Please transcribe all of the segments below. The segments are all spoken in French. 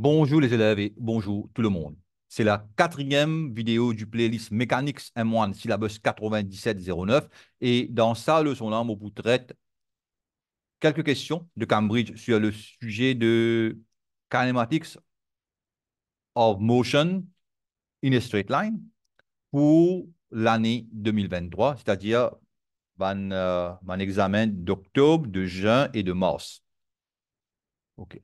Bonjour les élèves et bonjour tout le monde. C'est la quatrième vidéo du playlist Mechanics M1 syllabus 9709 et dans sa leçon là, on vous traite quelques questions de Cambridge sur le sujet de kinematics of motion in a straight line pour l'année 2023, c'est-à-dire euh, mon, examen d'octobre, de juin et de mars. OK.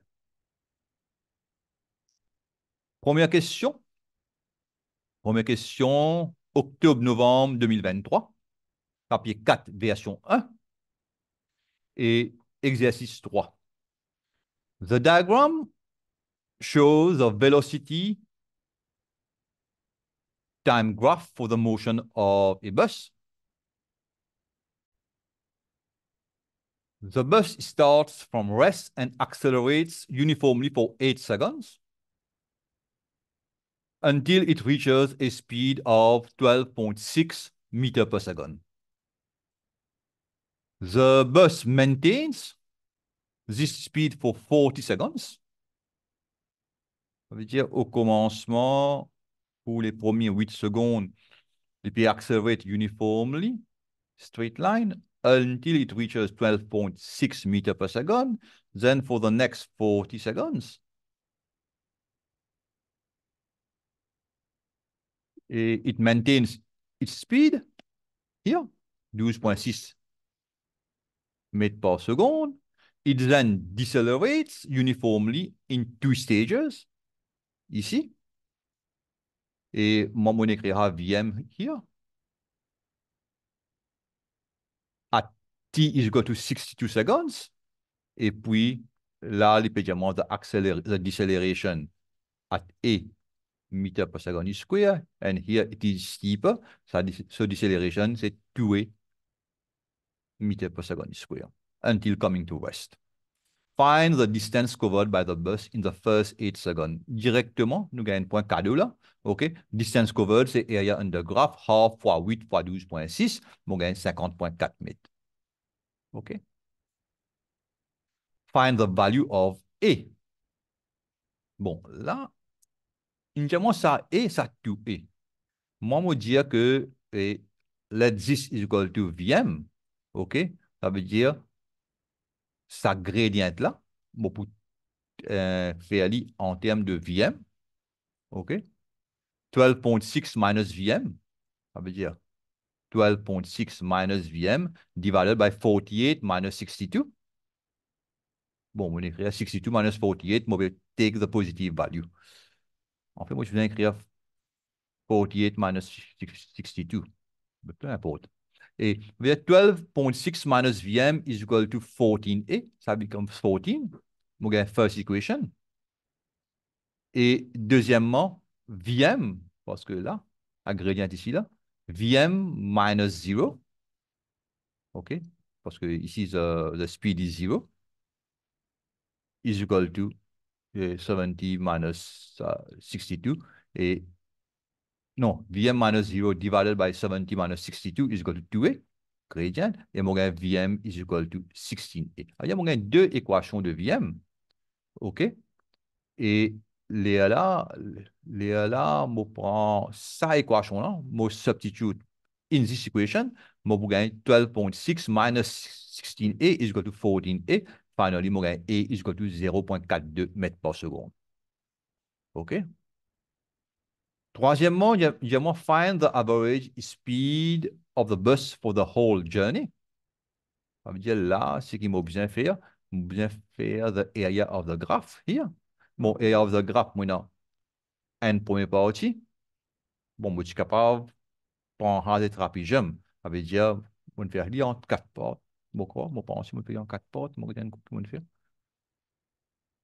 Première question. Première question, octobre-novembre 2023, papier 4, version 1, et exercice 3. The diagram shows a velocity time graph for the motion of a bus. The bus starts from rest and accelerates uniformly for 8 seconds. until it reaches a speed of 12.6 meter per second. The bus maintains this speed for 40 seconds. Ça veut dire au commencement, pour les premiers 8 secondes, it be uniformly, straight line, until it reaches 12.6 meter per second. Then for the next 40 seconds, Eh, it maintains its speed here, 12.6 made per second. It then decelerates uniformly in two stages, ici. Et on écrira Vm here. At t is equal to 62 seconds. Et puis, là, les the, the deceleration at a meter per second is square, and here it is steeper, so, this, so deceleration is 2a meter per second square until coming to rest. Find the distance covered by the bus in the first 8 seconds. Directement, nous gagnons point K2 là. OK? Distance covered, c'est area under graph, half fois 8 fois 12.6. On point 50.4 mètres. OK? Find the value of A. Bon, là, ça est, ça tu Moi, je dire que et, le is equal to VM, OK? Ça veut dire, ça gradient là, Je pour euh, faire en termes de VM, OK? 12.6 minus VM, ça veut dire 12.6 minus VM divided by 48 minus 62. Bon, on écrit 62 minus 48, Je take the positive value. En fait, moi, je viens écrire 48 minus 62. Mais peu importe. Et 12.6 minus VM is equal to 14a, ça become 14. Mon la first equation. Et deuxièmement, VM, parce que là, gradient ici, là, VM minus 0. OK? Parce que ici, the, speed is 0. Is equal to 70 øh, er minus 62. et non, VM minus 0 divided by 70 minus 62 is equal to 2A. Gradient. Et mon gain VM is equal to 16A. Alors, il y a mon deux équations de VM. OK? Et les là, les là, je prends cette équation-là, je substitute in this equation, je gain 12.6 minus 16A is equal to 14A. Fanoli Morin et is equal to 0.42 mètres par seconde. OK? Troisièmement, j'aimerais find the average speed of the bus for the whole journey. Ça veut dire là, ce qu'il m'a besoin de faire, m'a besoin de faire the area of the graph here. Mon area of the graph, maintenant, une première partie. Bon, je suis capable de prendre des trapigeums. Ça veut dire, on faire lire en quatre parts mon corps, mon pension mon paye en quatre portes mon gagne comment fait?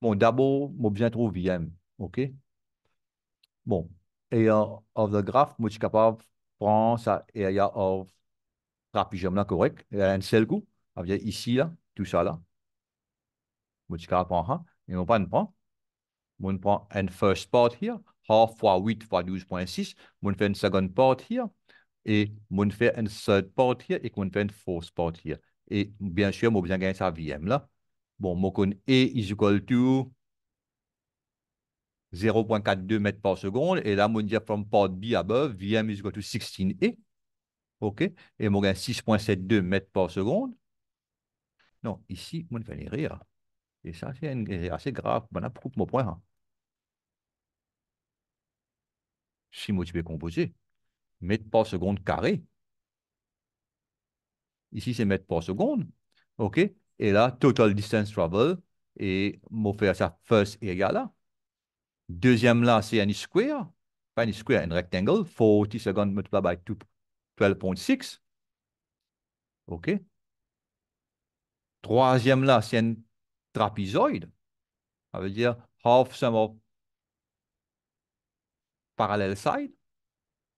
bon d'abord mon bien trouvé VM ok bon area euh, of the graph moi je suis capable de prendre ça area of graph, y a of rapidement correct a un seul coup avec ici là tout ça là moi je suis capable de prendre et on pas ne prend on prend un first part here half fois 8 fois 12.6 je fais une second part here et moi je fais un third part here et moi je fais une fourth part here et bien sûr, je besoin de gagner sa VM là. Bon, je con E is equal to 0.42 mètres par seconde. Et là, je dire from port B above, VM is equal to 16E. OK? Et je gagne 6.72 mètres par seconde. Non, ici, je vais rire. Et ça, c'est assez grave. Bon, prouve mon point. Hein. Si Si motivé composé, mètres par seconde carré. Ici, c'est mètres par seconde. OK? Et là, total distance travel, et je faire ça first égale là. Deuxième là, c'est un square, pas un square, un rectangle, 40 secondes multiplied by 12.6. OK? Troisième là, c'est un trapézoïde. Ça veut dire half sum of parallel side.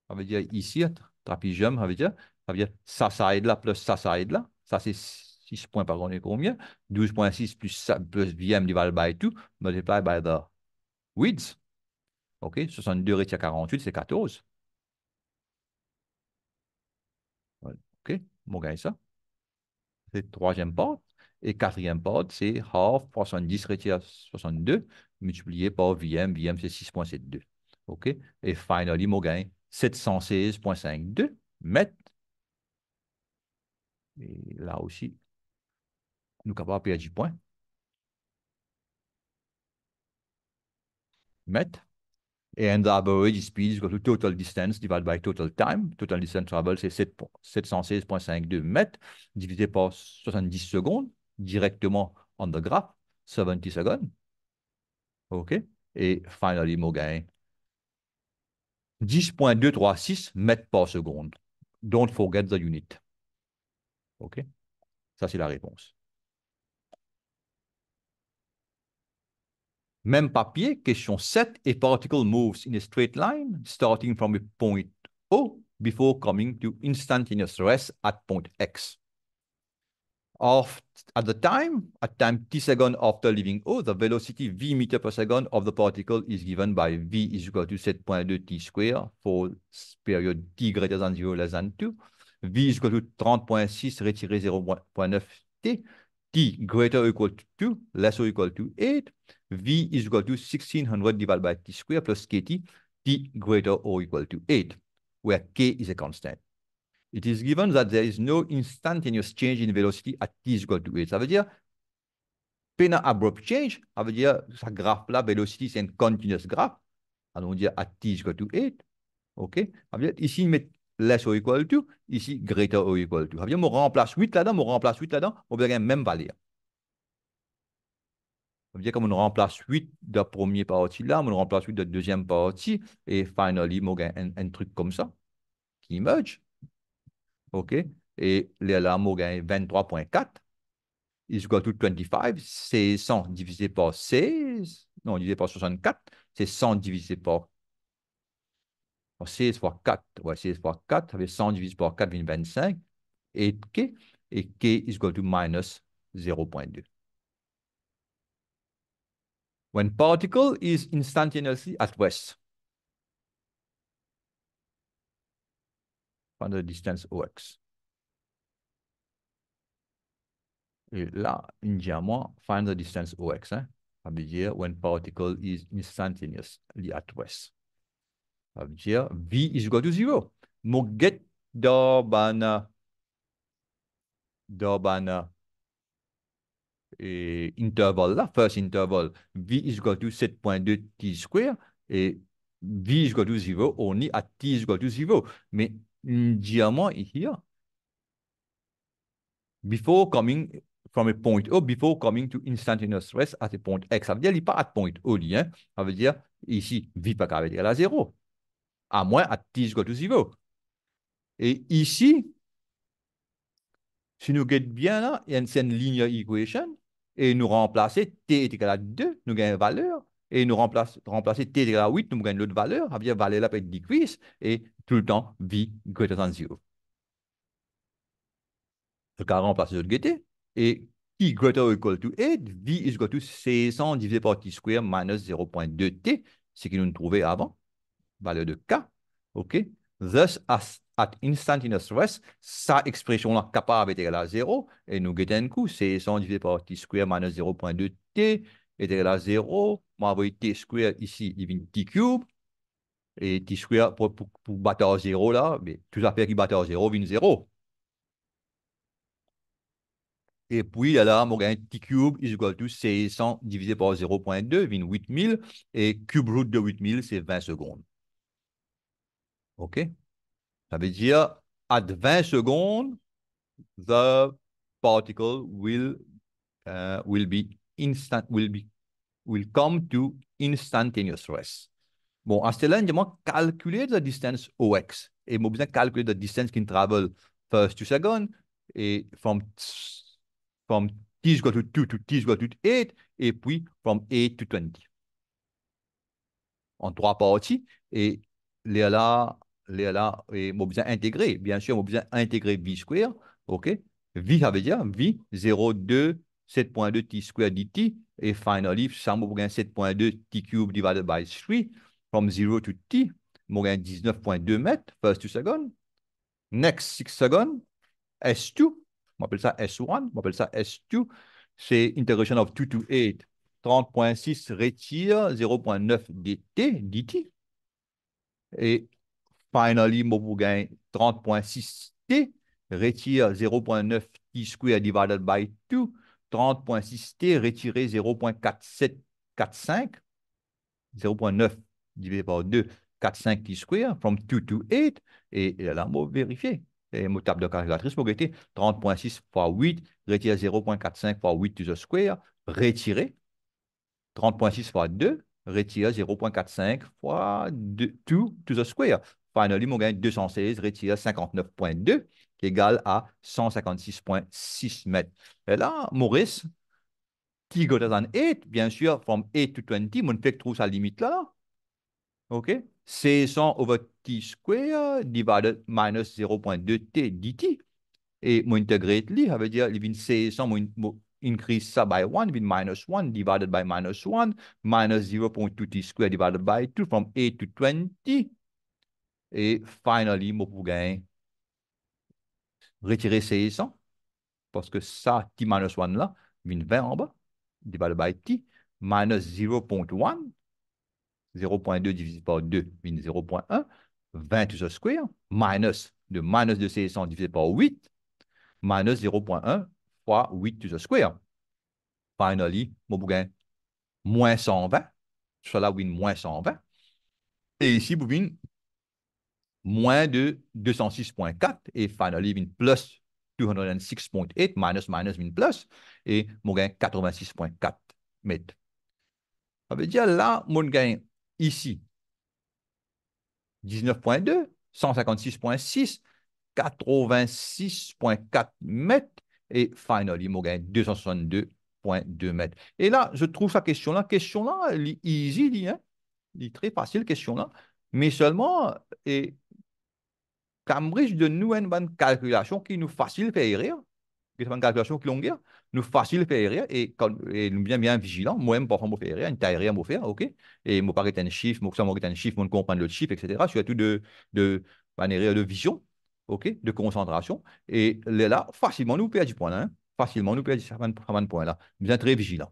Ça veut dire ici, trapézium, ça veut dire ça veut dire ça, ça là, plus ça, là. Ça, c'est 6 points par combien. 12.6 plus, plus VM divided by 2 multiplied by the width. OK, 62 retire 48, c'est 14. OK, on gagne ça. C'est troisième part. Et quatrième part, c'est half 70 retire 62 multiplié par VM. VM, c'est 6.72. OK? Et finally, on gagne 716.52 mètres et là aussi, nous capables de perdre point. Met. Et on the average speed is equal to total distance divided by total time. Total distance travel, c'est 716.52 mètres divisé par 70 secondes directement on the graph, 70 secondes. OK? Et finally, mon gain, 10.236 mètres par seconde. Don't forget the unit. OK Ça, c'est la réponse. Même papier, question 7. A particle moves in a straight line, starting from a point O before coming to instantaneous rest at point X. Of, at the time, at time t second after leaving O, the velocity v meter per second of the particle is given by v is equal to 7.2 t square for period t greater than 0 less than 2 v is equal to 30.6 retiré 0.9t, t greater or equal to 2, less or equal to 8, v is equal to 1600 divided by t squared plus kt, t greater or equal to 8, where k is a constant. It is given that there is no instantaneous change in velocity at t is equal to 8. Ça veut dire, abrupt change, ça veut dire, sa graphe-là, velocity, c'est un continuous graph. Alors on at t is equal to 8. OK? Ça veut dire, ici, il less or equal to, ici greater or equal to. Ça veut remplace 8 là-dedans, je remplace 8 là-dedans, on va même valeur. Ça veut dire, comme on remplace 8 de la première partie là, on remplace 8 de la deuxième partie, et finally, on a un, truc comme ça qui merge. OK? Et là, on gagne 23.4 is equal to 25, c'est 100 divisé par 16, non, divisé par 64, c'est 100 divisé par Alors 16 fois 4, ouais, 16 fois 4, avec 100 divisé par 4, 25, et k, et k is equal to minus 0.2. When particle is instantaneously at rest, find the distance OX. Et là, une diamant, find the distance OX. Hein? Ça veut dire when particle is instantaneously at rest. Ça veut dire V est égal à 0. Mon get Dorbana. Dorbana. Et interval là, first interval, v est égal à 7.2 t square et v est égal à 0 ou à t is equal to 0. Mais diamant here, before coming from a point O, before coming to instantaneous stress at a point X. Ça veut dire qu'il n'est pas un point O, hein. ça veut dire ici, v pas égal à 0 à moins is quoi to zero. Et ici, si nous regardons bien là, il y a une ligne equation et nous remplacer t est égal à 2, nous gagnons une valeur, et nous remplacer, remplacer t est égal à 8, nous gagnons autre valeur, ça bien dire valeur là peut et tout le temps v greater than 0. Le cas remplacer l'autre gaieté, et i greater or equal to 8, v is equal to 600 divisé par t square minus 0.2t, ce que nous trouvait avant valeur de K, OK? Thus, as, at instantaneous rest, sa expression-là, capable est égal à 0, et nous guettons un coup, c'est 100 divisé par t square minus 0.2t est égal à 0, moi, vous t square ici, il t cube, et t square pour, pour, battre à 0 là, mais tout à fait qui battre à 0 vient 0. Et puis, là, on un t cube is equal to 600 divisé par 0.2, vient 8000, et cube root de 8000, c'est 20 secondes. OK? Ça veut dire, à 20 secondes, the particle will, uh, will be instant, will be, will come to instantaneous rest. Bon, ce cela, calculer la distance OX. Et je vais calculer la distance qui travel first to second, et from, from t equal to 2 to t 8, et puis from 8 to 20. En trois parties, et les LA, les LA et intégré. Bien sûr, besoin intégré V-square, OK V, ça veut dire V 2, 7.2 T square dt, et finally, ça me 7.2 T cube divided by 3, from 0 to T, Morgan 19.2 mètres, first 2 seconds. Next 6 seconds, S2, on m'appelle ça S1, on m'appelle ça S2, c'est integration of 2 to 8, 30.6 retire 0.9 dt, dt, et finally, 30.6T, retire 0.9T square divided by 2, 30.6T, retirer 0.4745, 0.9 divisé par 2, 4,5 t square from 2 to 8. Et, là là, vais vérifier. Et mon table de calculatrice pour 30.6 fois 8, retirer 0.45 fois 8 to the square, retirer 30.6 fois 2, retire 0.45 fois 2 to the square. Finally, mon gain 216, retire 59.2, qui égale à 156.6 mètres. Et là, Maurice, T greater than 8, bien sûr, from 8 to 20, mon fait trouve sa limite là. OK? C100 over T square divided minus 0.2 T dt. Et mon integrate, ça veut dire, il vient 600, increase ça by 1 with minus 1 divided by minus 1 minus 0.2t squared divided by 2 from 8 to 20. Et finally, moi, pour gagner, retirer ces 100 parce que ça, t minus 1 là, vient 20 en bas, divided by t, minus 0.1, 0.2 divisé par 2, minus 0.1, 20 to the square, minus de minus de ces 100 divisé par 8, minus 0.1, 3, 8 to the square. Finally, mon bougain, moins 120. Cela win moins 120. Et ici, bougain, moins de 206.4. Et finally, win plus 206.8. Minus, minus, win plus. Et mon gain, 86.4 mètres. Ça veut dire là, mon gain ici, 19.2, 156.6, 86.4 mètres et finally gagné 262,2 mètres. Et là, je trouve sa question là, question là, elle est easy, elle hein? très facile question là, mais seulement et Cambridge de nous une bonne calculation qui nous facile faire rire, qui est une calculation qui longue, nous facile faire rire et quand nous bien bien vigilant, moi-même parfois moi faire rire, une taille rire moi faire, ok, et moi pas un chiffre, moi ça moi un chiffre, moi comprendre le chiffre, etc. Surtout de de manière de vision ok, de concentration. Et là, facilement, nous perdons du point. Hein? Facilement, nous perdons certains point là. Bien très vigilant.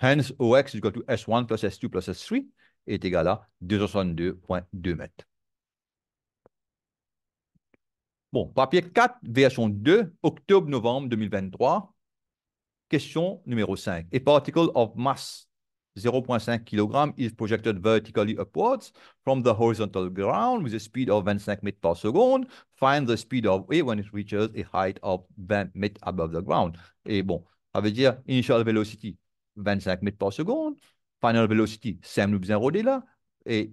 Hence, OX is equal to S1 plus S2 plus S3 est égal à 262.2 mètres. Bon, papier 4, version 2, octobre-novembre 2023. Question numéro 5. et particle of mass 0.5 kg is projected vertically upwards from the horizontal ground with a speed of 25 meters per second. Find the speed of A when it reaches a height of 20 meters above the ground. Et bon, ça veut dire initial velocity, 25 mètres par seconde. Final velocity, 5 nous bien de là. Et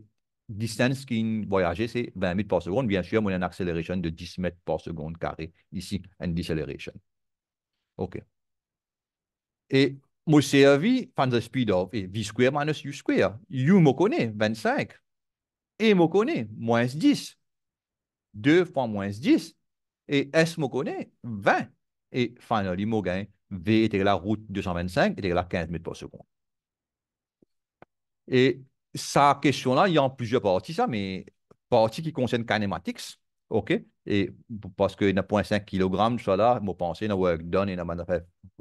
distance qui voyagé c'est 20 mètres par seconde. Bien sûr, on a une accélération de 10 mètres par seconde carré ici, une deceleration. OK. Et me servis van de speed of V square minus U square. U me connaît, 25. et me connaît, moins 10. 2 fois moins 10. Et S me connaît, 20. Et finalement, gagne V est la route 225, est égal à 15 mètres par seconde. Et sa question-là, il y a en plusieurs parties, ça, mais partie qui concerne kinematics, OK? Et parce qu'il y a 0.5 kg, ça là, je pense, il y a work done, il y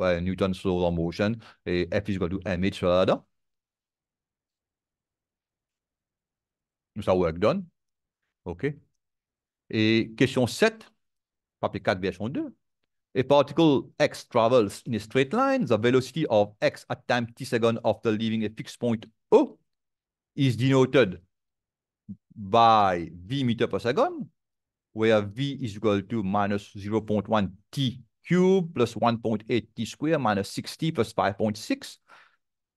a Newton slow motion, et F is equal to m ça là Donc, Ça work done. OK? Et question 7, papier 4, version 2. A particle x travels in a straight line. The velocity of x at time t second after leaving a fixed point O is denoted by v meter per second where V is equal to minus 0.1 t cube plus 1.8 t square minus 6t plus 5.6.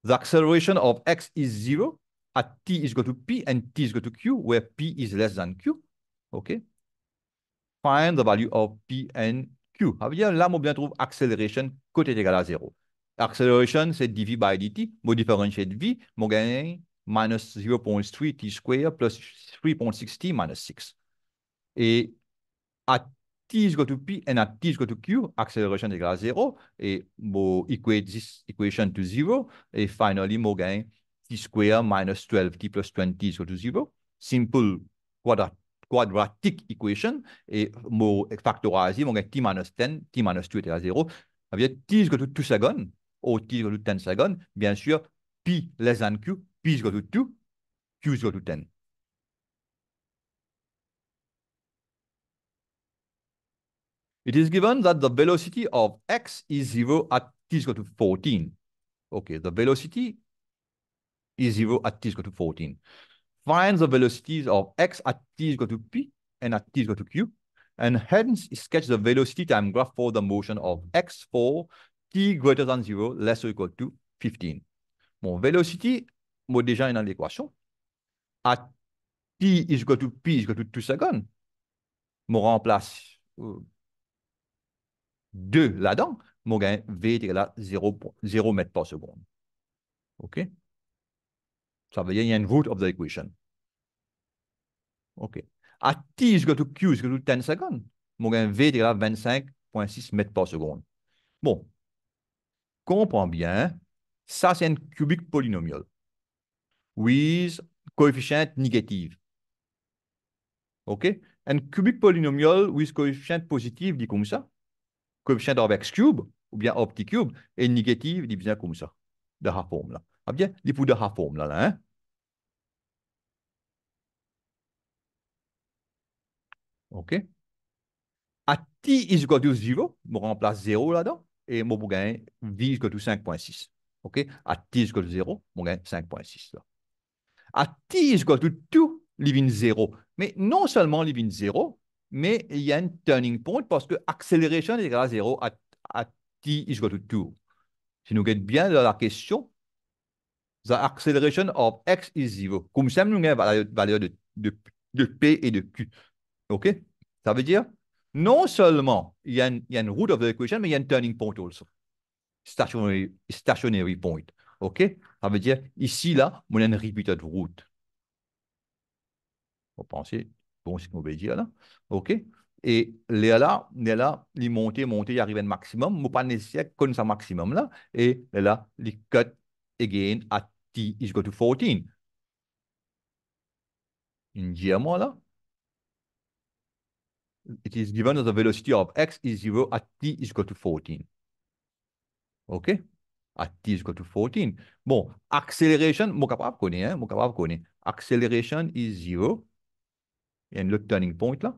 The acceleration of x is 0 at t is equal to p and t is equal to q, where p is less than q. Okay. Find the value of p and q. là, on bien trouve acceleration côté égal à 0. Acceleration, c'est dv by dt. Mon différentiel de v, mon gain minus 0.3t square plus 3.6t minus 6. Et à t is go to p et à t is go to q, acceleration égale à 0, et mo equate cette equation to 0, et finally mo gain t square minus 12 t plus 20 is go to 0. Simple quadratic equation, et mo factoriser, mo t minus 10, t minus 2 égale à 0. Ça t is go to 2 secondes, ou t is go to 10 secondes. bien sûr, p less than q, p is go to 2, q is go to 10. It is given that the velocity of x is 0 at t is equal to 14. Okay, the velocity is 0 at t is equal to 14. Find the velocities of x at t is equal to p and at t is equal to q. And hence, sketch the velocity time graph for the motion of x for t greater than 0, less or equal to 15. Bon, velocity, mot déjà est dans l'équation. À t is equal to p is equal to 2 secondes. Mon remplace euh, 2 là-dedans, mon gain V est égal à 0, 0 mètres par seconde. OK? Ça veut dire qu'il y a une root of the equation. OK. À t vais tout q vais to 10 secondes, mon gain V est égal à 25,6 mètres par seconde. Bon. Comprends bien, ça c'est un cubique polynomial. With coefficient négative. OK? Un cubic polynomial with coefficient positive dit comme ça coefficient d'Orbex cube, ou bien cube, est négatif, il comme ça, de la forme là. Ah bien, il faut de la forme là, hein? OK? À t is equal to 0, je remplace 0 là-dedans, et moi, je gagne v equal to 5.6. OK? À t is equal to 0, je gagne 5.6 là. À t is equal to 2, il 0. Mais non seulement il 0, mais il y a un turning point parce que l'accélération est égal à 0 à, t égale to 2. Si nous regardons bien dans la question, the acceleration of x is 0. Comme ça, nous avons la valeur de, de, p et de q. OK? Ça veut dire, non seulement il y a une, route de l'équation, root of the equation, mais il y a un turning point aussi. Stationary, stationary point. OK? Ça veut dire, ici, là, on a une repeated route. Vous pensez, Bon, OK et les là, les là, il montait, montait, il arrive au maximum, mais pas nécessaire comme ça maximum là, et les là, il cut again at t is equal to 14. In GMO là, it is given that the velocity of x is 0 at t is equal to 14. OK? At t is equal to 14. Bon, acceleration, mon capable connaît, hein, mon capable connaît. Acceleration is 0 et le turning point là.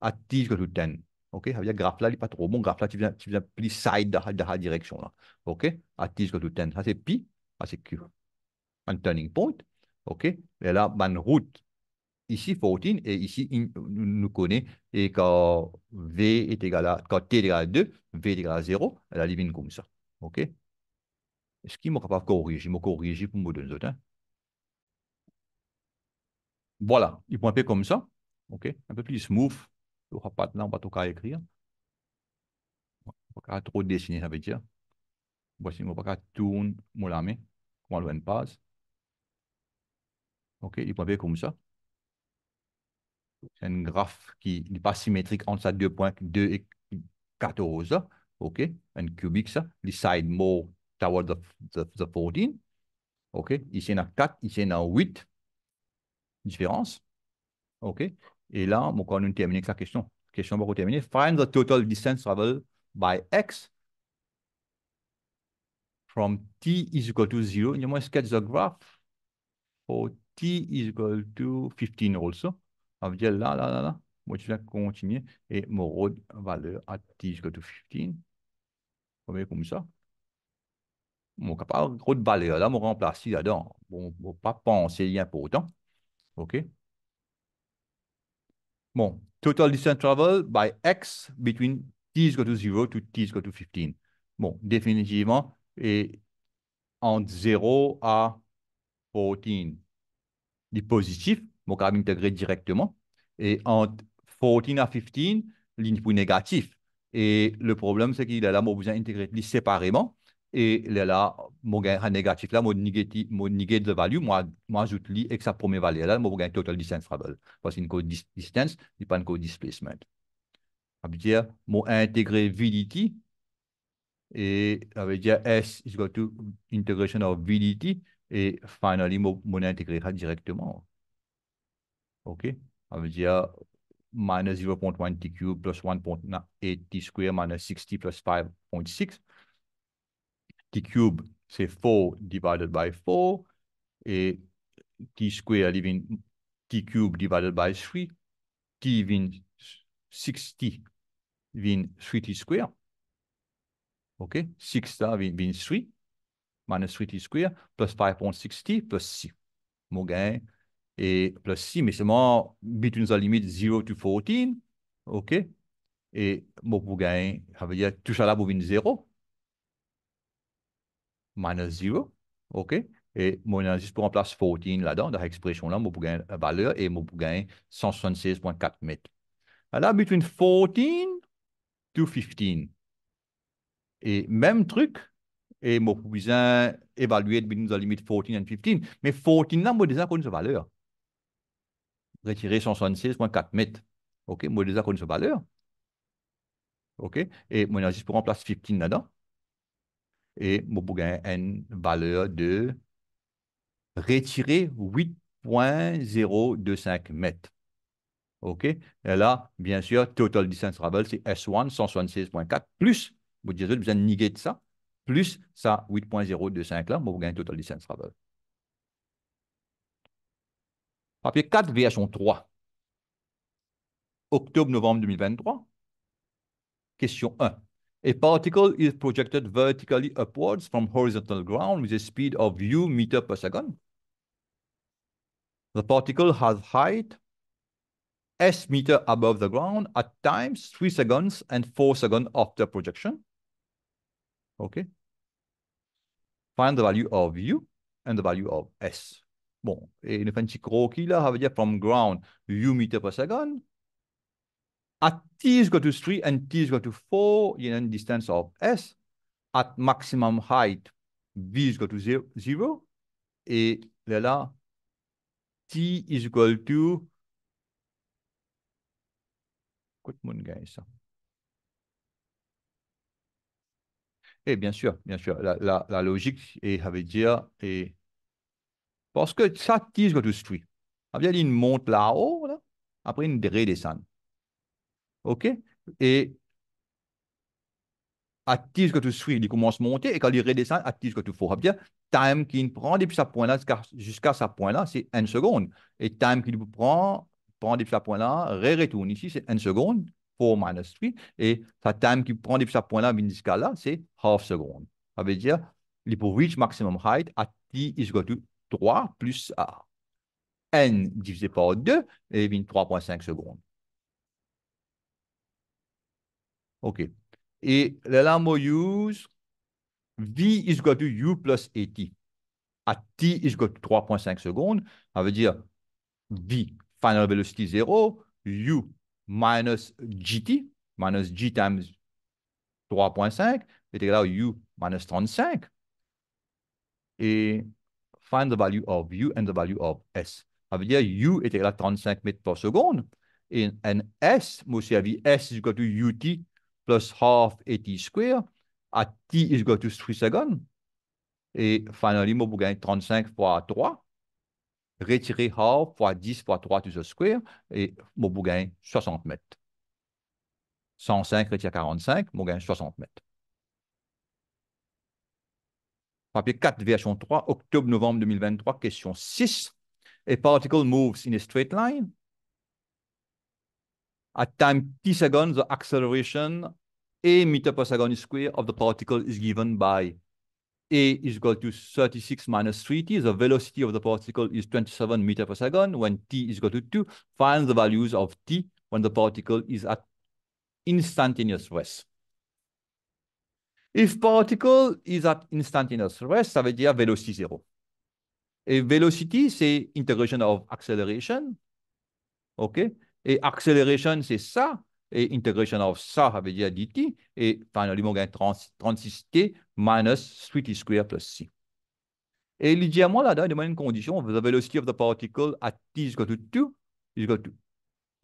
à que tu ten. OK? Le graphe là, n'est pas trop bon. Le graphe là, tu viens, tu viens plus side dans la direction là. OK? 10 que tu ten. Ça c'est pi, ça c'est q. Un turning point. OK? Et là, une route. Ici 14 et ici, in, nous connaît et quand V est égal à, quand T est égal à 2, V est égal à 0, elle a comme ça. OK? Est-ce qu'il m'a capable de corriger? Il m'a corrigé pour me donner ça. Hein? Voilà, il point P comme ça. OK Un peu plus smooth. On va pas, là, on va tout cas écrire. On va trop dessiner, ça veut dire. Voici, on va tourner mon lame. On va pas. page. OK il point P comme ça. C'est un graphe qui n'est pas symétrique entre ça 2.2 et 14. OK Un cubique, ça. Les side more towards the, the, the 14. OK Ici, il y en a 4. Ici, il y en a 8 différence. OK? Et là, quand on termine avec la question. La question va terminée. Find the total distance traveled by x from t is equal to 0. You must sketch the graph for t is equal to 15 also. On veut dire là, là, là, là. Moi, je vais continuer et mon road valeur à t is equal to 15. Vous voyez comme ça. Mon capable, road valeur là, vais remplacer là-dedans. Bon, on ne pas penser rien pour autant ok Bon, total distance traveled by x between t is equal to 0 to t is equal to 15. Bon, définitivement, et entre 0 à 14. Les positifs, mon carré intégré directement. Et entre 14 à 15, l'input négatif. Et le problème, c'est qu'il a là, besoin d'intégrer séparément. Et là, je gain un négatif là, mon négatif, mon valeur. value, moi, moi, j'utilise avec sa première valeur là, mon gain total distance travel. Parce qu'une code distance, n'est pas une code displacement. Ça veut dire, mon intégré et ça dire S is equal to integration of vdt et finally, mon, mon intégré directement. OK? Ça veut dire, minus 0.1 t cube plus 1.8 t square minus 60 plus 5.6 t cube, c'est 4 divided by 4, et t square devient t cube divided by 3, t vient 6t 3t square, ok, 6 ça, vient 3, minus 3t square, plus 5.60 plus 6, mon gain et plus 6, mais seulement between the limit 0 to 14, ok, et mon gain, ça veut dire tout ça là pour 0, minus 0, OK? Et mon juste pour en place 14 là-dedans, dans l'expression-là, gagner une valeur et je vais gain 176.4 mètres. Alors, between 14 to 15. Et même truc, et mon cousin évaluer between the limit 14 et 15. Mais 14 là, vais déjà connais sa valeur. Retirer 176.4 mètres. OK, moi déjà connais sa valeur. OK, et moi juste pour en 15 là-dedans et vous a une valeur de retirer 8.025 mètres. OK? Et là, bien sûr, total distance travel, c'est S1 176.4 plus, vous dites, vous avez niqué de ça, plus ça 8.025 là, vous gagnez total distance travel. Papier 4, version 3. Octobre-novembre 2023. Question 1. A particle is projected vertically upwards from horizontal ground with a speed of u meter per second. The particle has height s meter above the ground at times 3 seconds and 4 seconds after projection. Okay. Find the value of u and the value of s. Bon, et le fancy croquis là, ça veut dire from ground u meter per second at t is equal to 3 and t is equal to 4 in distance of s, at maximum height, v is equal to 0, et là, t is equal to, ça. Et bien sûr, bien sûr, la, logique est, veut dire, parce que ça, t is equal to 3. Ah il y a une monte là-haut, là, après une redescente. OK? Et ce que tu suis, il commence à monter, et quand il redescend, ce que tu feras bien. Time qu'il prend depuis ce point-là jusqu'à ce point-là, c'est une seconde. Et time qu'il prend, prend depuis ce point-là, retourne ici, c'est une seconde, 4 minus 3. Et le time qu'il prend depuis ce point-là jusqu'à là, c'est half seconde. Ça veut dire, il peut reach maximum height à t is equal to 3 plus a. n divisé par 2, et 3.5 secondes. OK. Et le va use V is equal to U plus AT. At T is equal to 3.5 secondes. Ça veut dire V, final velocity 0, U minus GT, minus G times 3.5, est égal U minus 35. Et find the value of U and the value of S. Ça veut dire U est égal à 35 mètres par seconde. Et S, moi aussi, à S is equal to UT plus half et t square, at t is equal to 3 secondes. Et finally, moi, vous 35 fois 3. Retirer half fois 10 fois 3 to the square. Et moi, vous 60 mètres. 105 retire 45, moi, vous 60 mètres. Papier 4, version 3, octobre-novembre 2023, question 6. A particle moves in a straight line At time t second, the acceleration a meter per second square of the particle is given by a is equal to 36 minus 3t. The velocity of the particle is 27 meter per second. When t is equal to 2, find the values of t when the particle is at instantaneous rest. If particle is at instantaneous rest, ça veut dire velocity zéro. A velocity, c'est intégration of acceleration. OK? Et acceleration, c'est ça. Et integration of ça, veut dire dt. Et finalement, on gagne 36t minus 3t squared plus c. Et légèrement, là-dedans, il une condition. The velocity of the particle at t is equal to 2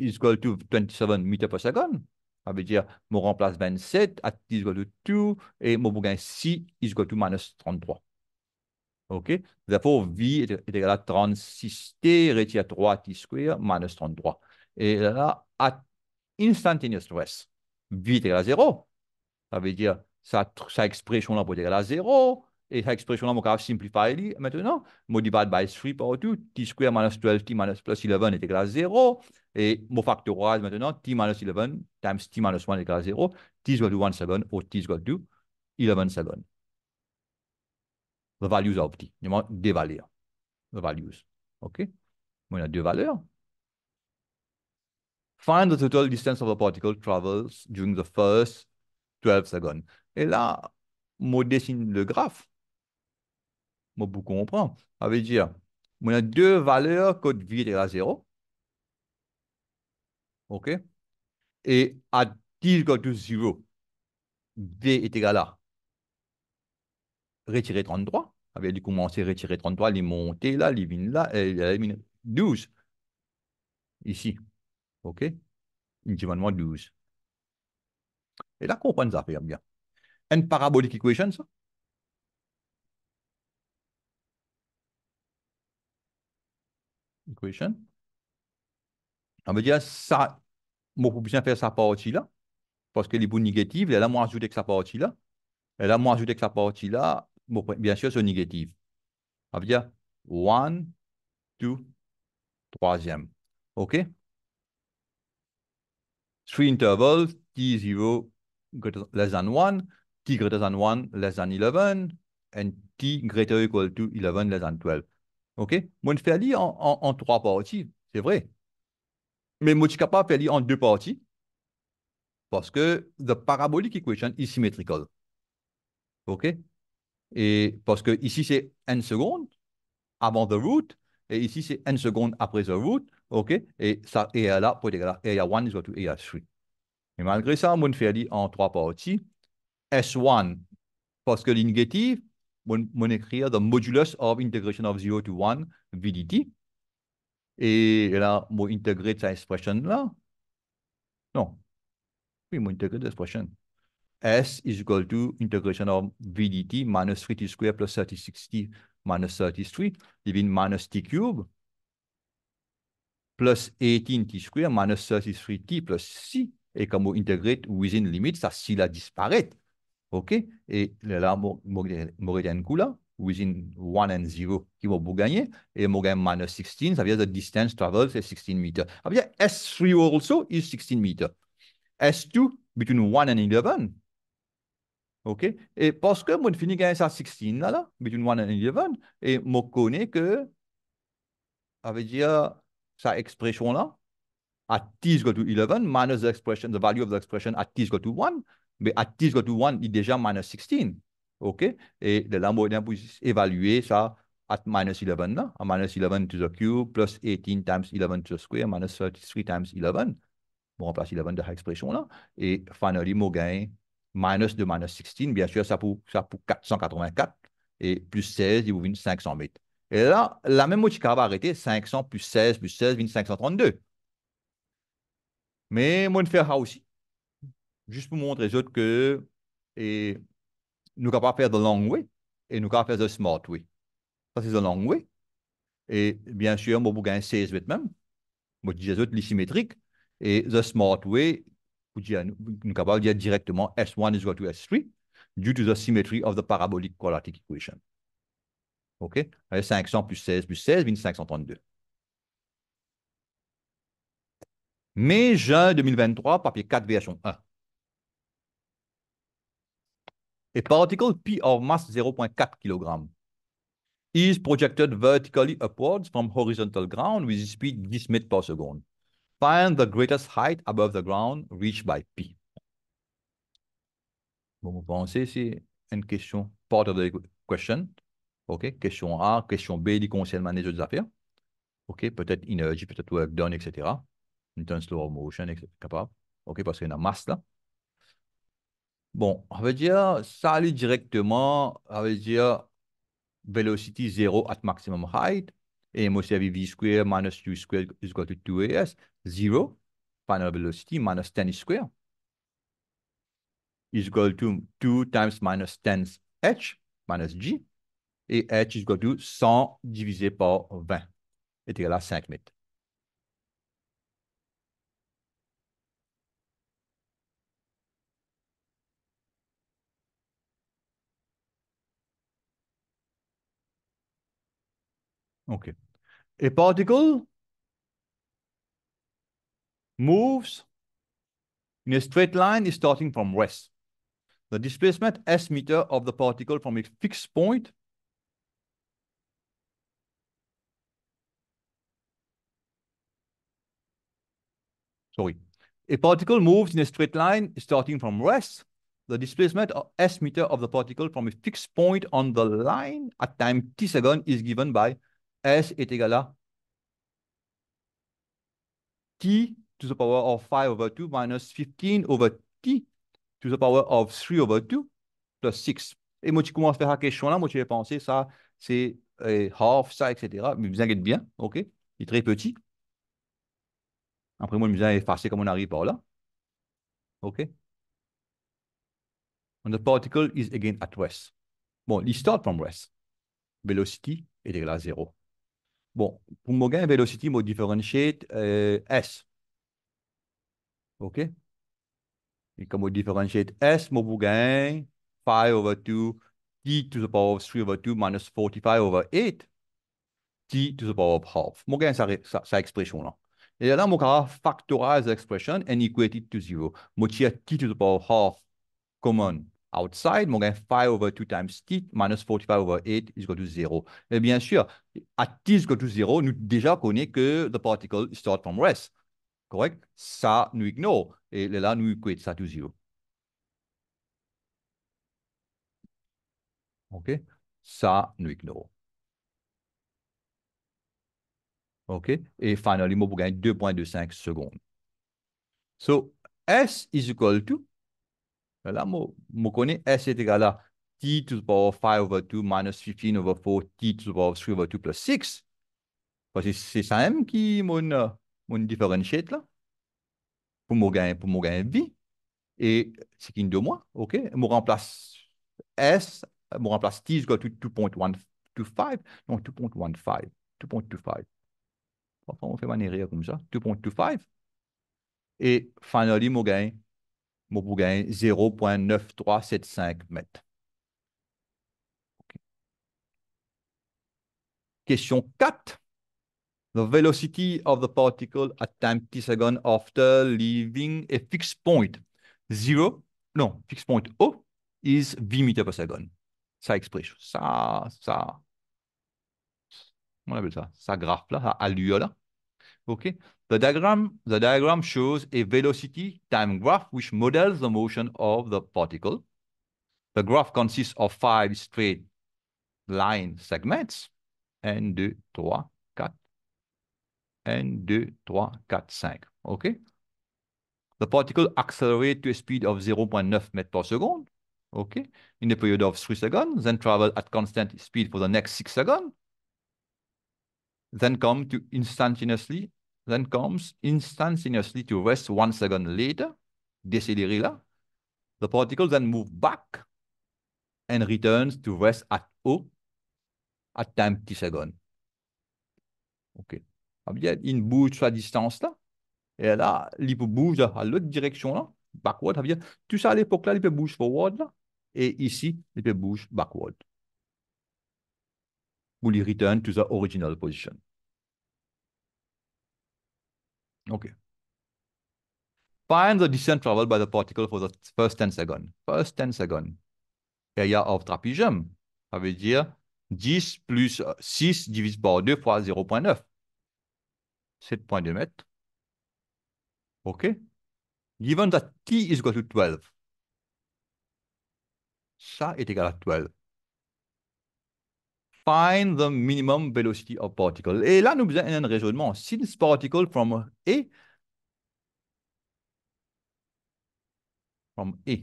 is equal to, 27 meters per second. Ça veut dire, mon remplace 27 à t is equal to 2 et mon bougain C is equal to minus 33. OK? Therefore, V est, égal à 36t à 3t squared minus 33. Et là, à instantaneous V 8 égale à 0. Ça veut dire, sa, sa expression-là peut être égale à 0. Et cette expression-là, on peut simplifier maintenant. Modified by 3 par 2. T square minus 12, T 11 est égal à 0. Et mon factorise maintenant, T 11 times T 1 est égal à 0. T is equal to 1, ou T is equal to 11, 7. The values of T. Je des valeurs. Les values. OK? On a deux valeurs. Find the total distance of a particle travels during the first 12 seconds. Et là, je dessine le graphe. Moi, vous comprends. Ça veut dire, on a deux valeurs code égal à 0. OK? Et à 10 égale to 0, V est égal à retirer 33. Ça veut dire commencer à retirer 33, les monter là, les vignes là, et les 12. Ici. OK? Intimement 12. Et là, comprenez ça bien. Une parabolic equation, ça? Équation. On veut dire, ça, moi, pour bien faire sa partie là, parce que les bouts elle là, moi, ajouté que sa partie là. Et là, moins ajouté que sa partie là, bien sûr, c'est négatif. On veut dire, 1, 2, 3e. OK? three intervals, t0 greater, less than 1, t greater than 1 less than 11, and t greater equal to 11 less than 12. OK Moi, je fais en, trois parties, c'est vrai. Mais moi, je suis capable de faire en deux parties parce que the parabolic equation is symmetrical. OK Et parce que ici, c'est n seconde avant the root, et ici, c'est n seconde après the root. OK? Et ça, et là, AR1 is equal to AR3. Et malgré ça, on fait dit en trois parties. S1, parce que l'innégative, on écrire the modulus of integration of 0 to 1 VDT. Et là, on intégrer cette expression-là. Non. Oui, on intégrer cette expression. S is equal to integration of VDT minus 3t square plus t minus 33, devient minus t cube plus 18t square minus 33t plus C, Et quand on intègre within limit, ça, si la disparaît. OK? Et là, vous avez un within 1 and 0, qui va vous gagner. Et vous gagnez minus 16, ça veut dire the distance travels is 16 meters. Ça veut dire S3 also is 16 meters. S2, between 1 and 11. OK? Et parce que vous fini gagner ça 16 là, between 1 and 11, et vous connais que, ça veut dire, sa expression-là, at t is equal to 11 minus the expression, the value of the expression at t is equal to 1, mais at t is equal to 1 est déjà minus 16. OK? Et le là, on peut évaluer ça at minus 11, là, à minus 11 to the cube, plus 18 times 11 to the square, minus 33 times 11. On remplace 11 de expression là. Et finally, on gagne minus 2 minus 16. Bien sûr, ça pour, ça pour 484. Et plus 16, il vous vient mètres. Et là, la même Mochika va arrêter 500 plus 16 plus 16, 2532. Mais ça aussi. Juste pour montrer aux autres que et nous ne pas faire de long way et nous ne faire de smart way. Ça, c'est le long way. Et bien sûr, moi, vous gagnez 16 vite même. Moi, je dis aux autres, symétriques. Et the smart way, vous dire, nous capable dire directement S1 is equal to S3 due to the symmetry of the parabolic quadratic equation. OK? 500 euh, plus 16 plus 16, 1532. Mai, juin 2023, papier 4, version 1. A particle P of mass 0.4 kg is projected vertically upwards from horizontal ground with speed 10 mètres par seconde. Find the greatest height above the ground reached by P. Bon, vous pensez, c'est une question, part of the question. OK? Question A, question B, dit concernant les autres affaires. OK? Peut-être energy, peut-être work done, etc. Intense slow motion, etc. Capable. OK? Parce qu'il y a masse là. Bon, on va dire, ça allait directement, on va dire, velocity 0 at maximum height. Et moi, c'est V square minus U square is equal to 2AS. 0, final velocity minus 10 square is equal to 2 times minus 10 H minus G. et h is equal to 100 divisé par 20 est égal à meters. Okay. A particle moves in a straight line starting from rest. The displacement S meter of the particle from a fixed point A particle moves in a straight line starting from rest. The displacement of s meter of the particle from a fixed point on the line at time t second is given by s est égal à t to the power of 5 over 2 minus 15 over t to the power of 3 over 2 plus 6. Et moi, tu commences à faire la question là. Moi, tu vais penser ça, c'est euh, half, ça, etc. Mais vous inquiétez bien, OK? Il est très petit. Après, moi, je me effacer comme on arrive par là. OK? And the particle is again at rest. Bon, il start from rest. Velocity est égal à 0. Bon, pour moi gain, velocity, moi differentiate euh, S. OK? Et comme on differentiate S, vous gagne 5 over 2, t to the power of 3 over 2 minus 45 over 8, t to the power of half. Moi gain, ça expression là. Et là, on va factorize expression and equate it to zero. Mu chia t to the power half common outside, a 5 over 2 times t minus 45 over 8 is equal to 0. Et bien sûr, à t is equal to 0, nous déjà connaissons que the particle starts from rest. Correct? Ça, nous ignore. Et là, nous equate ça to 0. OK? Ça, nous ignore. OK? Et finalement, je pour gagner 2.25 secondes. So, S is equal to, là, moi, connais S est égal à T to the power 5 over 2 minus 15 over 4 T to the power 3 over 2 plus 6. Parce que c'est ça même qui mon, mon différentiel Pour moi gagner, pour vie. Et c'est qu'une de moi, OK? Je remplace S, Je remplace T, to 2.15, Non, 2.15, 2.25 on fait une erreur comme ça, 2.25. Et finally, mon gain, mon gain 0.9375 mètres. Question 4. The velocity of the particle at time t second after leaving a fixed point 0, non, fixed point O is v meter per seconde. Ça exprime, ça, ça, comment on appelle ça, ça graphe là, ça allure là. Okay, the diagram the diagram shows a velocity time graph which models the motion of the particle. The graph consists of five straight line segments. 1, 2, 3, 4. 1, 2, 3, 4, 5. Okay? The particle accelerates to a speed of 0.9 meters per second. Okay? In a period of 3 seconds, then travel at constant speed for the next 6 seconds. Then come to instantaneously then comes instantaneously to rest one second later, là, The particle then moves back and returns to rest at O oh, at time t second. OK. Ah, il bouge sa distance là. Et là, il peut bouger à l'autre direction là, backward. Ah, tout ça à l'époque là, il peut bouger forward là. Et ici, il peut bouger backward. il return to the original position. Okay. Find the distance traveled by the particle for the first 10 seconds. First 10 seconds. Area of trapezium, ça veut dire 10 plus uh, 6 divisé par 2 fois 0.9. 7.2 mètres. OK. Given that t is equal to 12. Ça est égal à 12. Find the minimum velocity of particle. Et là, nous avons un raisonnement. Since particle from A, from A,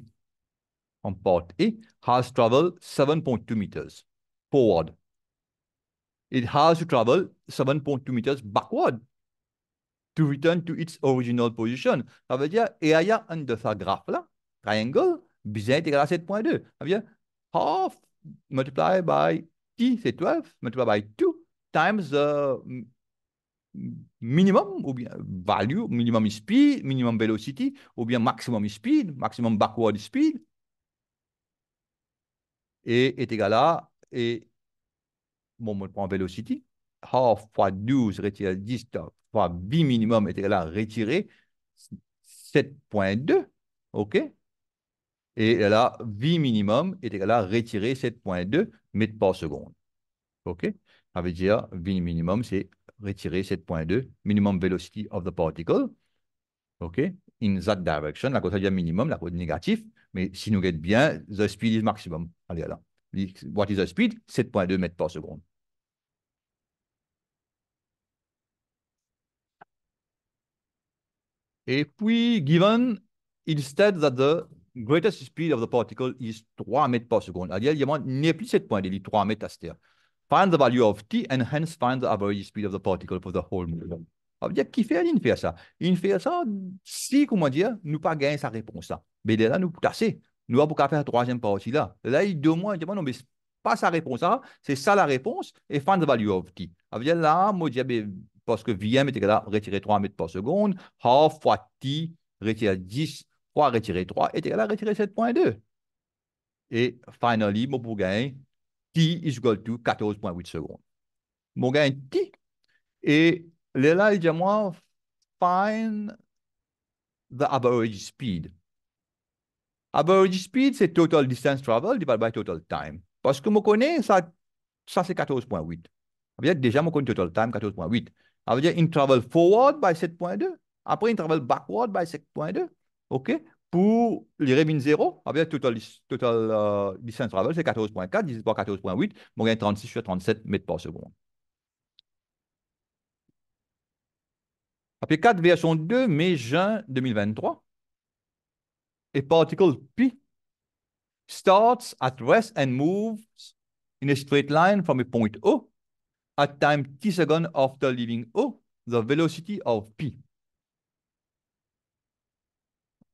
from part A, has traveled 7.2 meters forward. It has to travel 7.2 meters backward to return to its original position. Ça veut dire, et un de sa graphe là, triangle, bien égal à 7.2. Ça veut dire, half multiplied by T, c'est 12 multiplied by 2 times the euh, minimum, ou bien value, minimum speed, minimum velocity, ou bien maximum speed, maximum backward speed, et est égal à, et, bon, on prend velocity, half fois 12 retiré 10 fois b minimum est égal à retirer 7.2, OK et là, V minimum est égal à retirer 7.2 mètres par seconde. OK Ça veut dire V minimum, c'est retirer 7.2, minimum velocity of the particle. OK In that direction, la quantité minimum, la quantité négative, mais si nous guettons bien, the speed is maximum. Allez, là. What is the speed? 7.2 mètres par seconde. Et puis, given instead that the greatest speed of the particle is 3 mètres par seconde. plus cette point, il est 3 mètres à Find the value of t and hence find the average speed of the particle for the whole motion. Ça fait, il fait ça. Il fait ça si, comment dire, nous pas gagner sa réponse hein. là. Mais là, nous tasser. Nous avons qu'à faire la troisième partie là. Là, il demande, il dit, non, mais pas sa réponse là, hein. c'est ça la réponse et find the value of t. Ça là, moi, je parce que VM était là, retirer 3 mètres par seconde, half fois t, retirer 10 3 3 est égal à 7.2. Et finally, mon gagner T is equal to 14.8 secondes. Mon gain T. Et là, il dit à moi, find the average speed. Average speed, c'est total distance travel divided by total time. Parce que je connais, ça, ça c'est 14.8. Dire, déjà, je connais total time 14.8. Ça veut dire, in travel forward by 7.2. Après, in travel backward by 7.2. OK pour les remin 0, avec total, total uh, distance travel, c'est 14.4, 18 14.8, moyen 36 sur 37 mètres par seconde. Après 4 version 2, mai-juin 2023, et particle P starts at rest and moves in a straight line from a point O at time t second after leaving O, the velocity of P.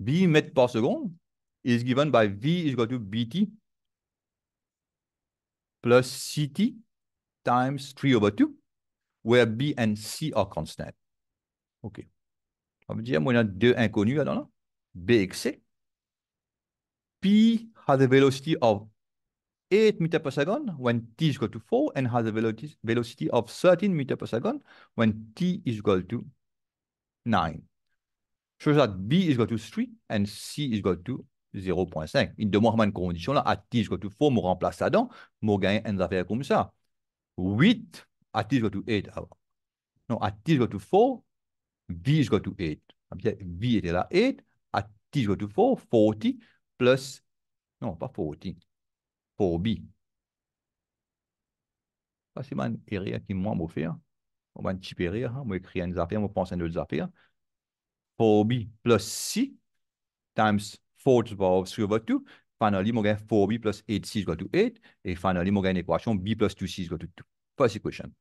b meters per second is given by v is equal to bt plus ct times 3 over 2, where b and c are constant. OK. Ça veut dire, moi, il y a deux inconnus là-dedans, b et c. p has a velocity of 8 meter per second when t is equal to 4 and has a velocity of 13 meter per second when t is equal to 9. shows que b est égal à 3 et c est égal à 0.5. Il demande vraiment une condition là, à t is equal to 4, je remplace ça dans. je gagne un affaire comme ça. 8, à t is equal to 8. Non, à t is equal to 4, b is equal to 8. B était là 8, à t is equal to 4, 40 plus, non, pas 40, 4b. Ça, c'est une erreur qui m'a offert. On hein. va un erreur, on hein. va écrire une affaire, on va penser à une autre 4b plus c times 4 to the power of 3 over 2. Finally, we're going 4b plus 8c is equal to 8. And finally, we're going to equation b plus 2c is equal to 2. First equation.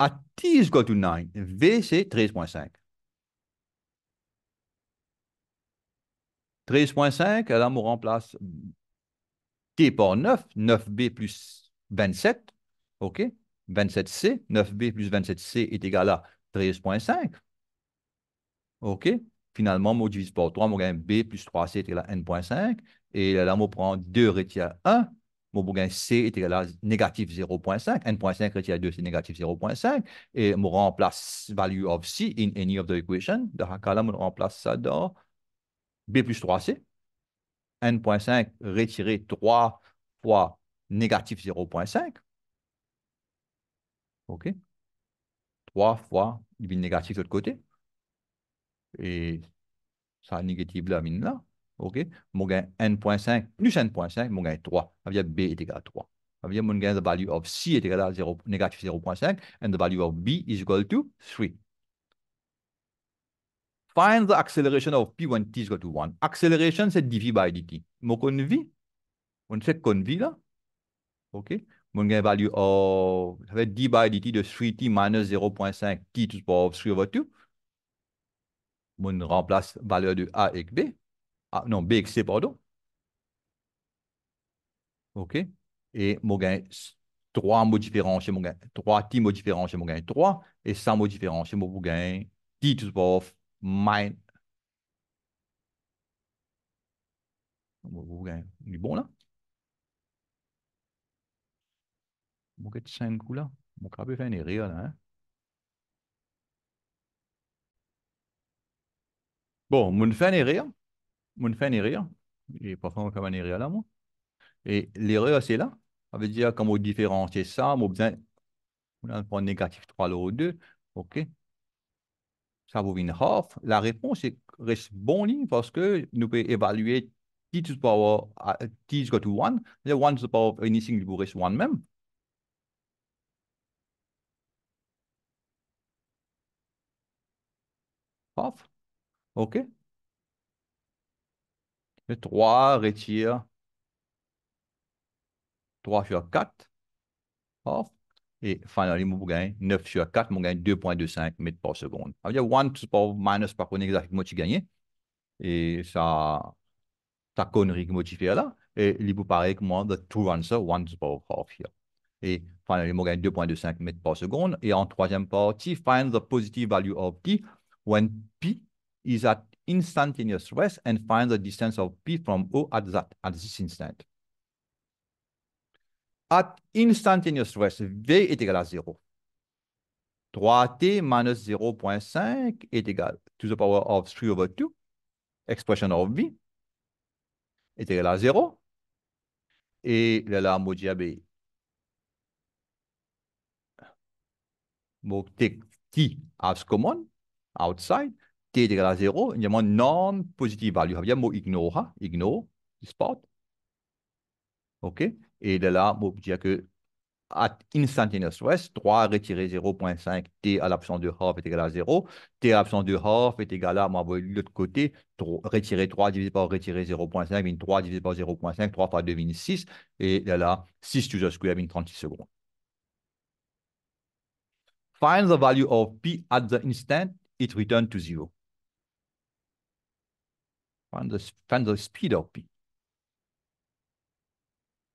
At t is equal to 9, v c'est 13.5. 13.5, alors, on remplace t par 9, 9b plus 27, OK? 27c, 9b plus 27c est égal à 13.5. OK? Finalement, moi, divise par 3, moi, gagne B plus 3C est égal à N.5. Et là, moi, prends 2 retire 1. Moi, moi, gagne C est égal à négatif 0.5. N.5 retire 2, c'est négatif 0.5. Et moi, remplace value of C in any of the equation. Donc là moi, remplace ça dans B plus 3C. N.5 retiré 3 fois négatif 0.5. OK? 3 fois il negative. négatif de l'autre côté. Et ça négatif là, mine là. OK? Mon gain n.5 plus n.5, mon gain 3. Ça veut dire b est égal à 3. Ça veut dire mon gain the value of c est égal à 0, négatif 0.5 and the value of b is equal to 3. Find the acceleration of p 1 t is equal to 1. Acceleration, c'est dv by dt. Mon convi, on sait convi là. OK? gain value of, oh, ça fait d by dt de 3t minus 0.5 t tout power 3 over 2. Mon remplace valeur de a avec b. Ah, non, b avec c, pardon. OK. Et mon gain 3 mots différents chez mon gain 3, t mots différents chez mon gain 3, et 100 mots différents chez mon gain t tout power minus. Vous gain, est bon là. Mon gars, un coup là. Mon crabe fait rire hein? Bon, mon fait est rire. Mon fait un rire. Et parfois, on fait rire là, moi. Et l'erreur, c'est là. Ça veut dire, quand on différencie ça, on besoin. On a un point négatif 3 l'eau 2. OK. Ça vous vient half. La réponse est, reste bonne ligne parce que nous pouvons évaluer t ah, to the power, t to 1. The 1 to the power of anything, il vous reste 1 même. OK? Le 3 retire 3 sur 4 Et finalement, vous gagnez 9 sur 4, mon gagne 2,25 mètres par seconde. Ça veut dire 1 power minus par connaît exactement tu gagné. Et ça, ta connerie que je là. Et il vous paraît que moi, the true answer, 1 to power half here. Et finalement, mon gagne 2,25 mètres par seconde. Et en troisième partie, find the positive value of t. when P is at instantaneous rest and find the distance of P from O at that at this instant. At instantaneous rest, V is equal to 0. 3t minus 0.5 is equal to the power of 3 over 2. Expression of V is equal to 0. Et la larme au diabé. take T, as common. outside, t est égal à 0, il y a une non-positive value. un mot ignore, spot. OK? Et là, je peut dire que at instantaneous rest, 3 retiré 0.5, t à l'absence de half est égal à 0. t à l'absence de half est égal à, moi, l'autre côté, 3, retiré 3 divisé par retiré 0.5, 3 divisé par 0.5, 3 fois 2 mine 6, et là, 6 to the square, une 36 secondes. Find the value of p at the instant it returns to zero. Find the, find the speed of p.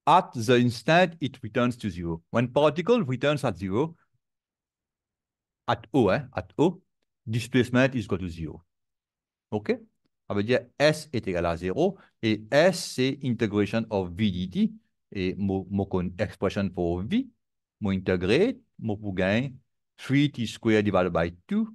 At the instant, it returns to zero. When particle returns at zero, at O, eh? at O, displacement is equal to zero. OK Ça veut dire S est égal à 0 et S, c'est integration of V dt. Et mon, expression pour V, mon intégré, mon pour gain 3t squared divided by 2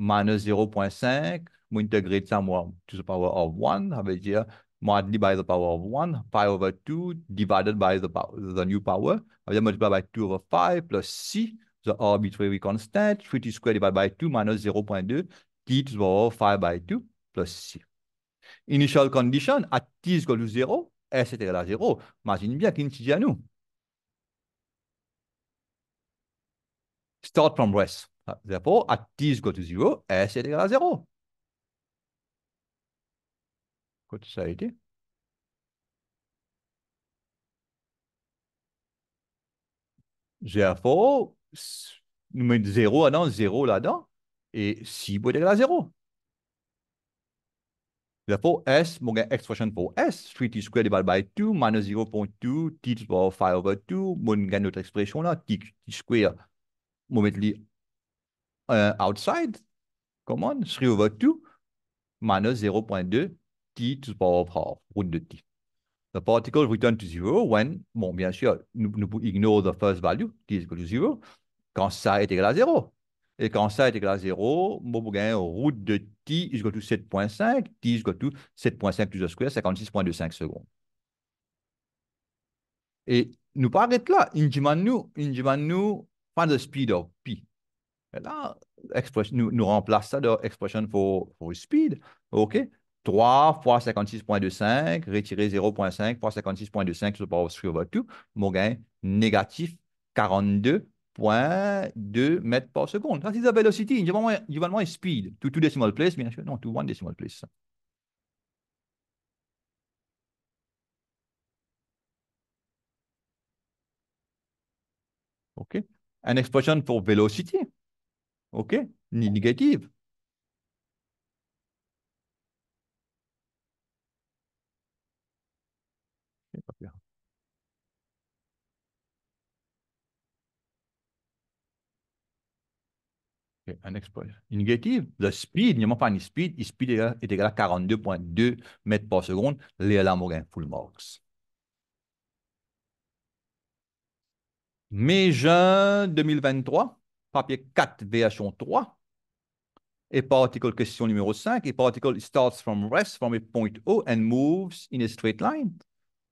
minus 0.5 integrate somewhere to the power of 1, have it here, multiplied by the power of 1, pi over 2 divided by the, power, the new power, have it multiplied by 2 over 5 plus c, the arbitrary constant, 3t squared divided by 2 minus 0.2, t to the power 5 by 2 plus c. Initial condition, at t is equal to 0, s est égal à 0. Imagine bien qu'il nous à nous. Start from rest. Therefore, at t is equal to 0, s est equal à 0. ça Therefore, nous mettons 0 là-dedans, 0 là-dedans, et 6 peut à 0. Therefore, S, mon expression pour S, 3t squared divided by 2 minus 0.2, t to the power 5 over 2, mon notre expression là, t, t squared, mon euh, outside, come on, over 2, minus 0.2 t to the power of half, root de t. The particle return to 0 when, bon, bien sûr, nous, ignore the first value, t is equal to 0, quand ça est égal à 0. Et quand ça est égal à 0, bon, vous gagnez root de t is equal to 7.5, t is equal to 7.5 to the square, 56.25 secondes. Et nous pas arrêter là, nous, nous, find the speed of p là, expression, nous, nous ça de expression for, speed. OK? 3 fois 56.25, retirer 0.5 fois 56.25 sur le power over 2, mon gain négatif 42.2 mètres par seconde. Ça, c'est la velocity. want more speed. To two decimal place, bien sûr. Non, to one decimal place. OK. An expression for velocity. OK Ni négative. un un Une négative, the speed, il n'y a pas ni speed, le speed est égal à 42,2 mètres par seconde, Léa Morin, full marks. mai vingt 2023, papier 4, version 3, a particle question numéro 5, a particle starts from rest from a point O and moves in a straight line.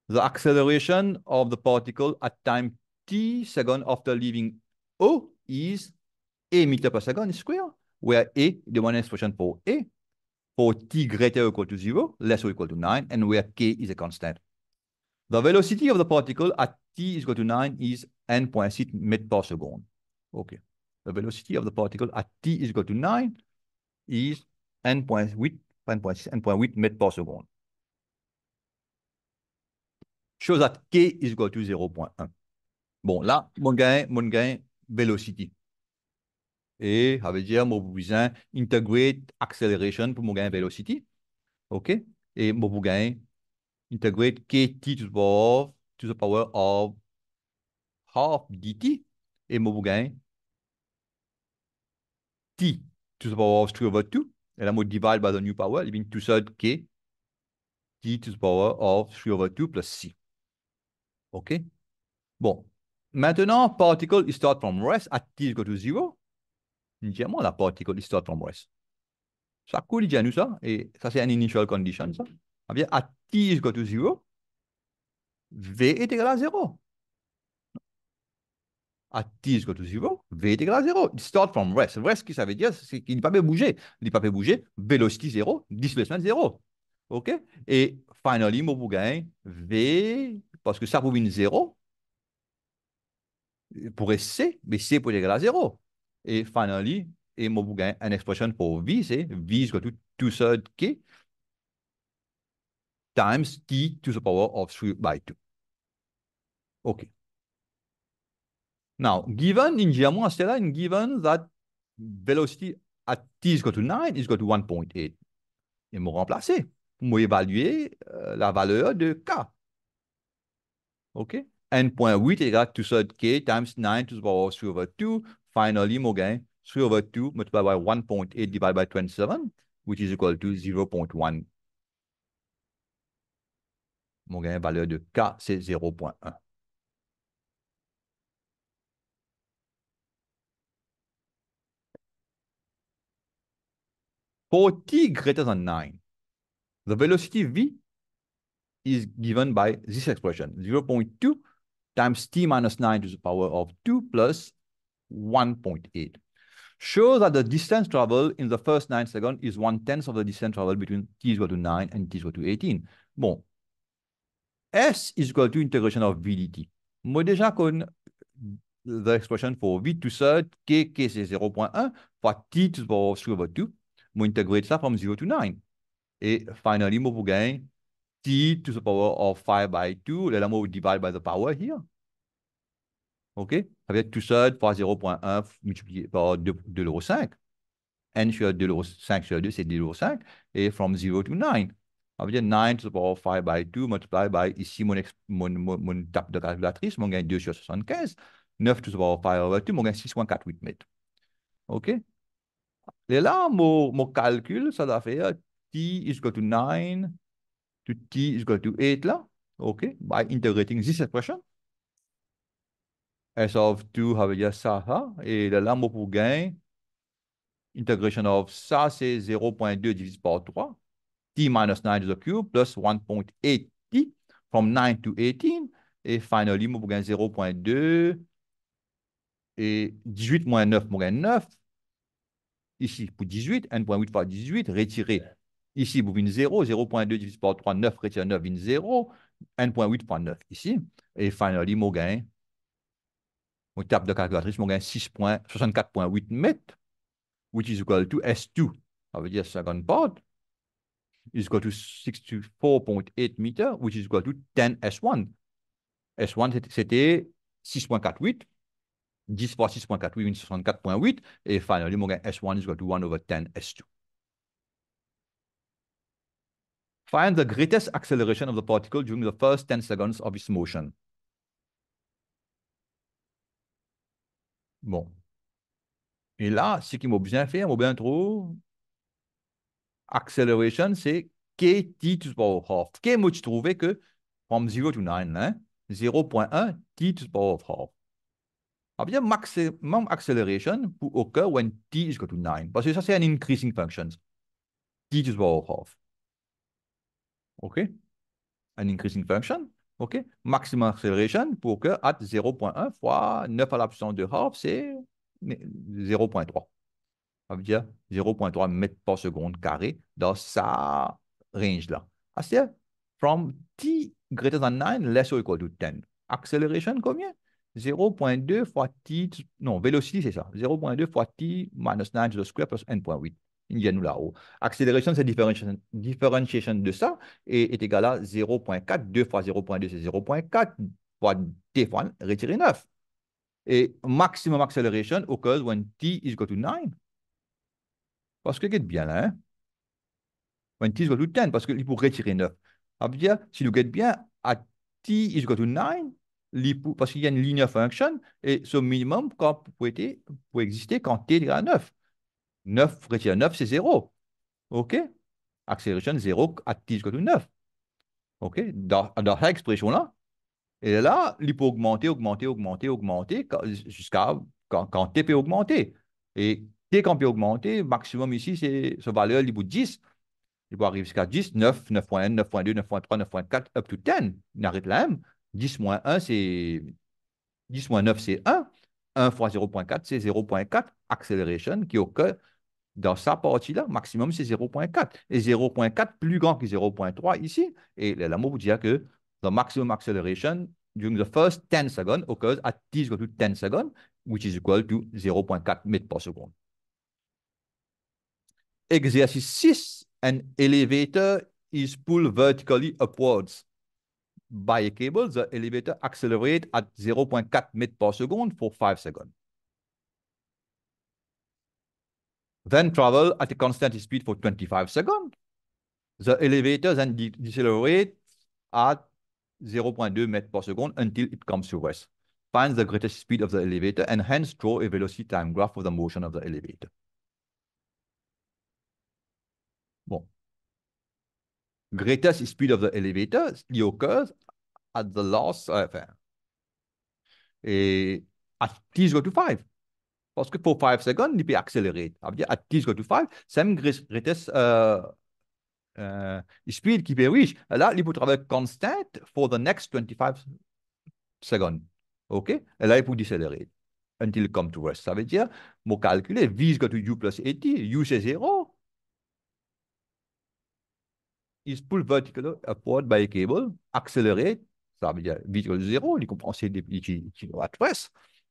The acceleration of the particle at time t second after leaving O is a meter per second square, where a, the one expression for a, for t greater or equal to 0, less or equal to 9, and where k is a constant. The velocity of the particle at t is equal to 9 is n.6 mètres per second. Okay. the velocity of the particle at t is equal to 9 is n.8 mètres par seconde. Show that k is equal to 0.1. Bon, là, mon gain, mon gain, velocity. Et, ça veut dire, mon besoin, integrate l'accélération pour mon gain velocity. OK? Et mon gain, integrate kt to the power, to the power of half dt. Et mon gain, T, to the power of 3 over 2. And I'm going to divide by the new power, leaving 2 third K, T to the power of 3 over 2 plus C. OK? Bon. Maintenant, particle is start from rest at T equal to 0. Initialement, la particle is start from rest. Ça coule déjà nous ça, et ça c'est une initial condition ça. Eh bien, at T equal to 0, V est égal à 0 à t égale to 0, v est égal à 0. It start from rest. Rest, ce que ça veut dire, c'est qu'il ne peut pas bouger. Il ne peut pas bouger, velocity 0, displacement 0. OK? Et finally, moi, pour gagner, V, parce que ça provient 0, pour C, mais C peut être égal à 0. Et finally, et moi, pour gagner, une expression pour V, c'est V est tout, tout ça k times T to the power of 3 by 2. OK. Now, given in German, stella, given that velocity at t is equal to 9 is equal to 1.8, Et me remplacer. pour évaluer euh, la valeur de k. OK? N.8 égale to third k times 9 to the power of 3 over 2. Finally, mon gain 3 over 2 multiplied by 1.8 divided by 27, which is equal to 0.1. Mon gain valeur de k, c'est 0.1. for t greater than 9, the velocity v is given by this expression, 0.2 times t minus 9 to the power of 2 plus 1.8. Show that the distance traveled in the first 9 seconds is one-tenth of the distance traveled between t is equal to 9 and t is equal to 18. Bon. S is equal to integration of v dt. Moi, déjà, con the expression for v to third, k, k c'est 0.1, for t to the power of 3 over 2, we integrate stuff from 0 to 9. and finally move again t to the power of 5 by 2. Let là, divide by the power here. OK? I have dire tout seul fois 0.1 multiplié par 5. n sur 2,5 sur 2, c'est Et from 0 to 9. I have 9 to the power of 5 by 2 multiplied by, ici, mon, mon, mon, mon tape de calculatrice, mon gain 2 sur 75. 9 to the power of 5 over 2, mon gain 6.48 mètres. OK? là, mon, mon calcul, ça doit faire euh, t is equal to 9 to t is equal to 8 là. OK, by integrating this expression. S of 2 ça veut dire ça, Et là, mon pour gain, integration of ça, c'est 0.2 divisé par 3. T minus 9 to the cube plus 1.8t from 9 to 18. Et finally, mon pour gain 0.2 et 18 moins 9 moins 9 Ici, pour 18, 1.8 fois 18, retiré. Ici, vous venez 0, 0.2 divisé par 3, 9, retiré 9, 0, 1.8 fois 9 ici. Et finally, mon gain, on tape de calculatrice, mon gain 64.8 mètres, which is equal to S2, ça veut dire second part, is equal to 64.8 meters, which is equal to 10 S1. S1, c'était 6.48. 10 fois 6.4, oui, 64.8. Et finalement, mon gain S1 is equal to 1 over 10 S2. Find the greatest acceleration of the particle during the first 10 seconds of its motion. Bon. Et là, ce qu'il m'a bien fait, il m'a bien trouvé. Acceleration, c'est KT to the power of half. K, moi, tu trouvais que from 0 to 9, hein? 0.1 T to the power of half. Ah bien maximum acceleration pour occur when t is equal to 9. Parce que ça, c'est un increasing function. t is power half. OK? An increasing function. OK? Maximum acceleration pour occur at 0.1 fois 9 à la de half, c'est 0.3. Ça veut dire 0.3 mètres par seconde carré dans sa range-là. C'est from t greater than 9, less or equal to 10. Acceleration, combien? 0.2 fois t, non, velocity, c'est ça. 0.2 fois t minus 9 to the square plus 1.8. Il là-haut. Accélération, c'est differentiation, différenciation de ça et est égal à 0.4. 2 fois 0.2, c'est 0.4 fois t fois retirer 9. Et maximum acceleration occurs when t is equal to 9. Parce que, get bien là, hein? When t is equal to 10, parce que faut retirer 9. Ça veut dire, si nous get bien, à t is equal to 9, parce qu'il y a une linear function, et ce minimum peut, exister quand t est à 9. 9 retire 9, c'est 0. OK Acceleration 0 à t jusqu'à 9. OK Dans, cette expression-là, et là, il peut augmenter, augmenter, augmenter, augmenter, jusqu'à quand, t peut augmenter. Et t quand peut augmenter, maximum ici, c'est ce valeur, il peut 10. Il peut arriver jusqu'à 10, 9, 9.1, 9.2, 9.3, 9.4, up to 10. Il n'arrête là même. 10 moins 1, c'est 10 moins 9, c'est 1. 1 fois 0.4, c'est 0.4. Acceleration qui occupe dans sa partie-là, maximum, c'est 0.4. Et 0.4 plus grand que 0.3 ici. Et la mot vous dit que the maximum acceleration during the first 10 seconds occurs at t equal to 10 seconds, which is equal to 0.4 mètres par seconde. Exercice 6. An elevator is pulled vertically upwards. by a cable, the elevator accelerate at 0.4 meter per second for 5 seconds. Then travel at a constant speed for 25 seconds. The elevator then de decelerates at 0.2 meter per second until it comes to rest. Find the greatest speed of the elevator and hence draw a velocity time graph for the motion of the elevator. greatest speed of the elevator still occurs at the last, uh, et at t is equal to 5. Parce que pour 5 seconds, il peut accélérer. Ça veut dire at t is equal to 5, same greatest uh, uh, speed qui peut reach. Là, il peut travailler constant for the next 25 seconds. OK? Et là, il peut décélérer until come to rest. Ça veut dire, mon calculer, v is equal to u plus at, u c'est 0, is pull vertical upward by a cable, accelerate, ça veut dire visual 0, il comprend c'est des kilowatts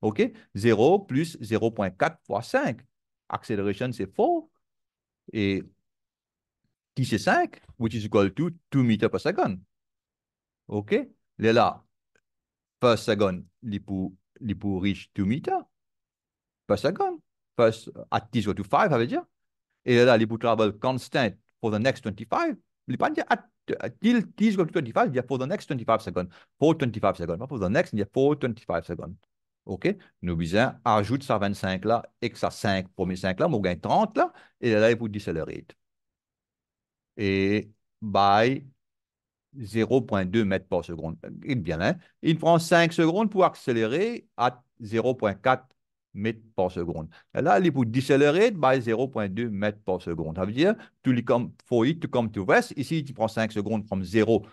OK? 0 plus 0.4 fois 5. Acceleration, c'est 4. Et qui c'est 5, which is equal to 2 meters per second. OK? Les là, per second, les pour, les pour reach 2 meters per second. First, at t equal to 5, ça veut dire. Et là, les pour travel constant for the next 25. Il at till t is equal to 25, we for the next 25 seconds. Pour 25 secondes, Pas pour the next, il y a pour 25 secondes. OK? Nous, bien, ajoute ça 25 là, et que sa 5, premier 5 là, mon gagne 30 là, et là, il faut décélérer. Et by 0.2 mètres par seconde. Il bien, hein? Il prend 5 secondes pour accélérer à 0.4 mètres par seconde. Et là, il faut décélérer by 0,2 mètres par seconde. Ça veut dire, tu les comme, for it to come to Ici, tu prends 5 secondes from 0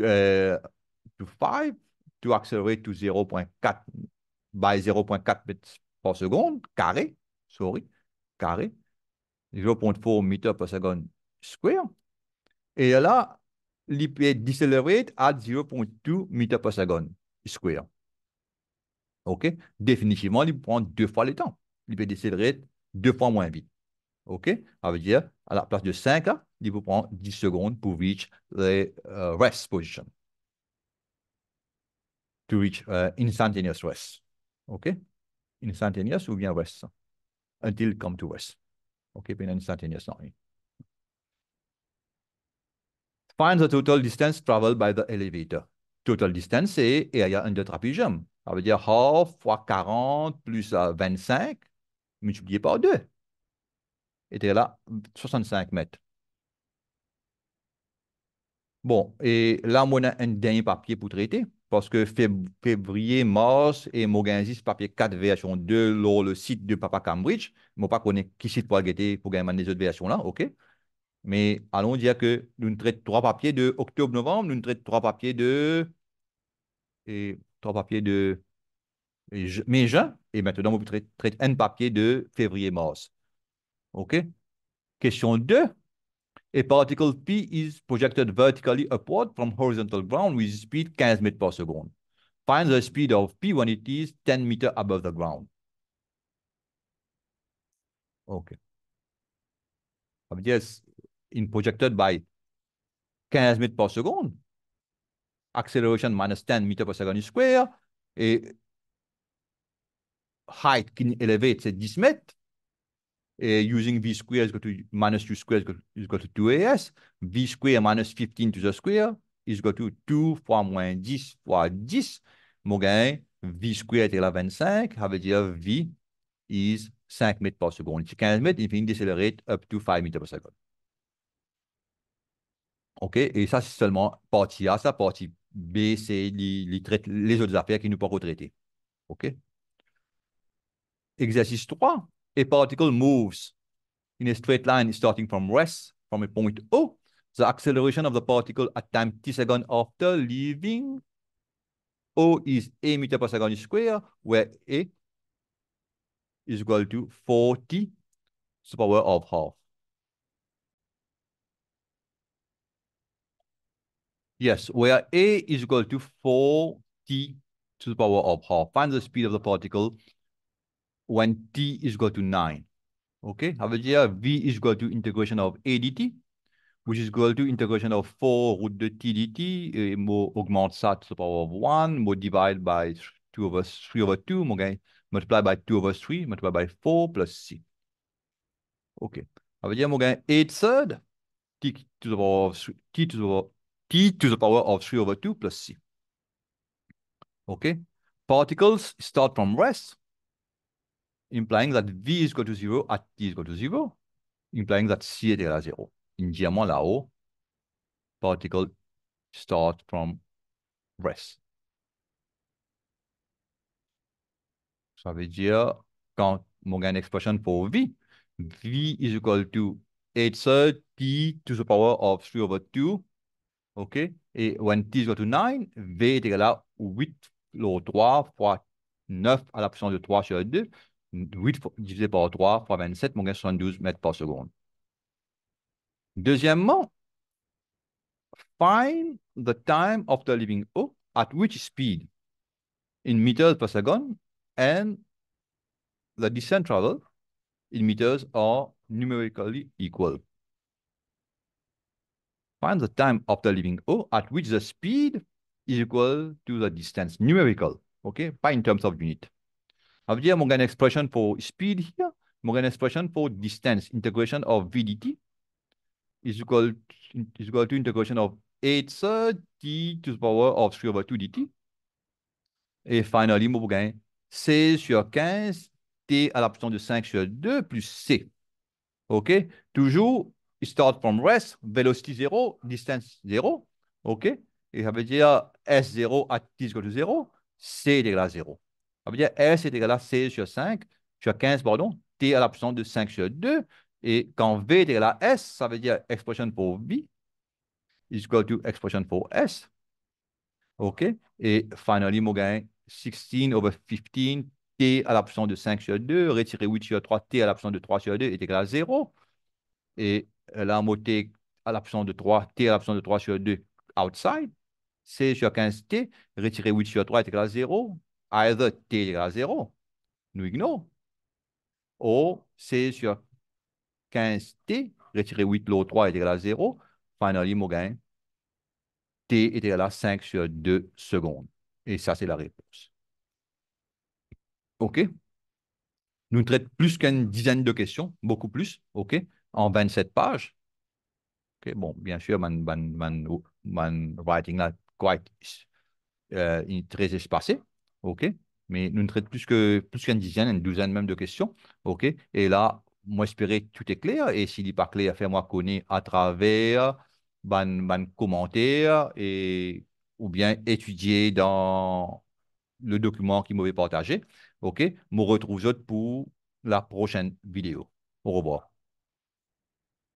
euh, to 5, to accélérer to 0,4 by 0,4 mètres par seconde, carré, sorry, carré, 0.4 mètres par seconde square. Et là, il peut décélérer à 0.2 mètres par seconde square. OK? Définitivement, il prend deux fois le temps. Il peut décélérer deux fois moins vite. OK? Ça veut dire, à la place de 5, il vous prend 10 secondes pour reach the uh, rest position. To reach uh, instantaneous rest. OK? Instantaneous ou bien rest. Until come to rest. OK? instantaneous, Find the total distance traveled by the elevator total distance, et, et il y a un de Ça veut dire half fois 40 plus 25 euh, multiplié par 2. Et là 65 mètres. Bon, et là, on a un dernier papier pour traiter, parce que février, mars et un papier 4, version 2, le site de Papa Cambridge. Je ne sais pas qui site pour pour gagner des autres versions là, OK? Mais allons dire que nous traitons trois papiers de octobre-novembre, nous traitons trois papiers de. Et trois papiers de mai-juin, et maintenant nous traitons un papier de février-mars. OK? Question 2. A particle P is projected vertically upward from horizontal ground with speed 15 mètres par seconde. Find the speed of P when it is 10 meters above the ground. OK. Ça in projected by 15 mètres second. Acceleration minus 10 meters per second square. height can elevate, c'est 10 mètres. using v square is equal to minus u square is equal to 2as. v square minus 15 to the square is equal to 2 fois moins 10 fois 10. Mon v square is égal 25. v is 5 mètres per second. C'est 15 mètres, il finit decelerate up to 5 mètres per second. OK? Et ça, c'est seulement partie A, ça, partie B, c'est les, autres affaires qui nous pas traiter OK? Exercice 3. A particle moves in a straight line starting from rest, from a point O. The acceleration of the particle at time t second after leaving O is a meter per second square, where A is equal to 40 to the power of half. Yes, where A is equal to 4t to the power of half. Find the speed of the particle when t is equal to 9. Okay, however, here V is equal to integration of A dt, which is equal to integration of 4 root de t dt, more augment that to the power of 1, more divide by 2 over 3 over 2, more multiply by 2 over 3, multiply by 4 plus c. Okay, however, here more again, 8 third t to the power of 3, t to the power t to the power of 3 over 2 plus c. Okay, particles start from rest, implying that v is equal to 0 at t is equal to 0, implying that c est égal à 0. diamant là-haut, particle start from rest. Ça veut dire, quand on gagne expression pour v, v is equal to 8 third t to the power of 3 over 2 OK? Et quand t is equal to 9, V est égal à 8 fois 3 fois 9 à la puissance de 3 sur 2, 8 divisé par 3 fois 27, mon 72 mètres par seconde. Deuxièmement, find the time of the living hook at which speed in meters per second and the descent travel in meters are numerically equal. Find the time after leaving O at which the speed is equal to the distance numerical, okay, by in terms of unit. I've here an expression for speed here, an expression for distance integration of VDT is equal to, is equal to integration of 8 t to the power of 3 over 2 dt. Et finally, Morgan, 16 sur 15, t à la de 5 sur 2 plus c. OK? Toujours start from rest, velocity 0, distance 0. OK Et ça veut dire S0 à t égale 0, C est égal à 0. Ça veut dire S est égal à C sur 5, sur 15, pardon, T à l'absence de 5 sur 2. Et quand V est égal à S, ça veut dire expression pour V is equal to expression pour S. OK Et finally, mon 16 over 15, T à l'absence de 5 sur 2, retiré 8 sur 3, T à l'absence de 3 sur 2 est égal à 0. Et euh, la moitié à l'absence de 3, T à l'absence de 3 sur 2 outside, C sur 15T, retirer 8 sur 3 est égal à 0, either T est égal à 0, nous ignorons, ou C sur 15T, retirer 8 l'autre 3 est égal à 0, finally, mon gain, T est égal à 5 sur 2 secondes. Et ça, c'est la réponse. OK? Nous traitons plus qu'une dizaine de questions, beaucoup plus, OK? en 27 pages. ok. bon, bien sûr, mon, writing là, quite, euh, très espacé, ok, mais nous ne traitons plus que plus qu'une dizaine, une douzaine même de questions, ok, et là, moi, espérer tout est clair, et s'il n'est pas clair, faites moi connaître à travers, ban, commentaire, et, ou bien étudier dans le document qui m'avait partagé, ok, me retrouve pour la prochaine vidéo. Au revoir.